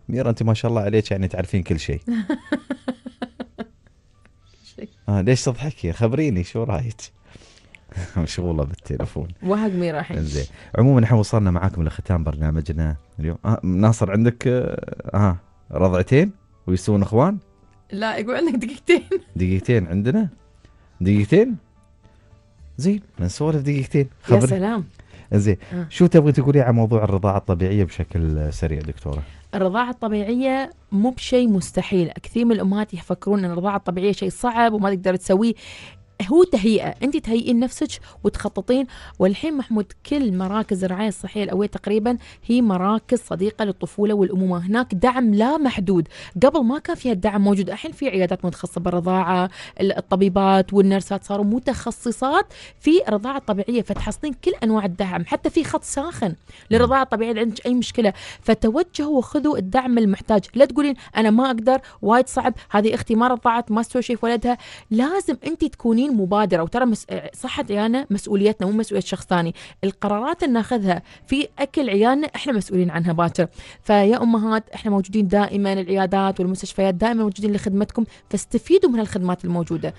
ميره انت ما شاء الله عليك يعني تعرفين كل شيء آه ليش تضحكي خبريني شو رايك مشغوله بالتليفون وهق ميرا الحين زين عموما احنا وصلنا معاكم لختام برنامجنا اليوم آه ناصر عندك اه, آه، رضعتين ويسوون اخوان لا يقول عندك دقيقتين دقيقتين عندنا دقيقتين زين نسولف دقيقتين خبر يا سلام زين آه. شو تبغي تقولي عن موضوع الرضاعه الطبيعيه بشكل سريع دكتوره الرضاعه الطبيعيه مو بشيء مستحيل كثير من الامهات يفكرون ان الرضاعه الطبيعيه شيء صعب وما تقدر تسويه هو تهيئه انت تهيئين نفسك وتخططين والحين محمود كل مراكز الرعايه الصحيه الاويه تقريبا هي مراكز صديقه للطفوله والامومه هناك دعم لا محدود قبل ما كان فيها الدعم موجود الحين في عيادات متخصصه بالرضاعه الطبيبات والنرسات صاروا متخصصات في الرضاعه الطبيعيه فتحصلين كل انواع الدعم حتى في خط ساخن للرضاعه الطبيعيه اذا عندك اي مشكله فتوجهوا وخذوا الدعم المحتاج لا تقولين انا ما اقدر وايد صعب هذه اختي ما رضعت ما استوى شيء في ولدها لازم انت تكونين عاملين مبادره وترى مس... صحه عيالنا مسؤوليتنا مو مسؤوليه شخص ثاني القرارات اللي ناخذها في اكل عيالنا احنا مسؤولين عنها باكر فيا امهات احنا موجودين دائما العيادات والمستشفيات دائما موجودين لخدمتكم فاستفيدوا من الخدمات الموجوده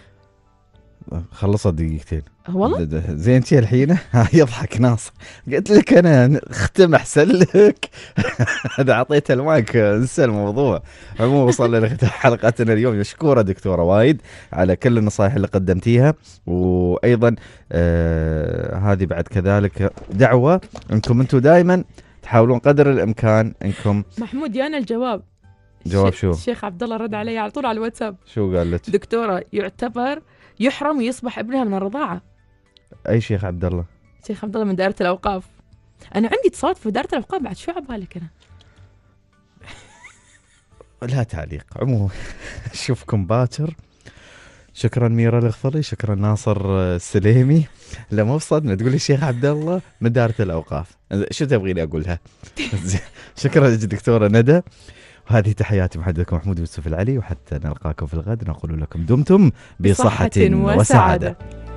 خلصت دقيقتين والله زي انت الحين يضحك ناصر قلت لك انا اختم احسن لك اذا اعطيته المايك انسى الموضوع عموما وصلنا لختام حلقتنا اليوم مشكوره دكتوره وايد على كل النصائح اللي قدمتيها وايضا آه هذه بعد كذلك دعوه انكم انتم دائما تحاولون قدر الامكان انكم محمود يانا الجواب جواب شو؟ الشيخ عبد الله رد علي على طول على الواتساب شو قال لك؟ دكتوره يعتبر يحرم ويصبح ابنها من الرضاعة أي شيخ عبد الله؟ شيخ عبد الله من دائرة الأوقاف أنا عندي اتصالات في دائرة الأوقاف بعد شو عبالك أنا؟ لا تعليق عموما اشوفكم باكر شكرا ميرا الغفلي شكرا ناصر السليمي لا مو بصدمه تقول لي شيخ عبد الله مدارة الاوقاف شو تبغيني اقولها شكرا دكتوره ندى هذه تحياتي محدثكم محمود يوسف العلي وحتى نلقاكم في الغد نقول لكم دمتم بصحة وسعادة, وسعادة.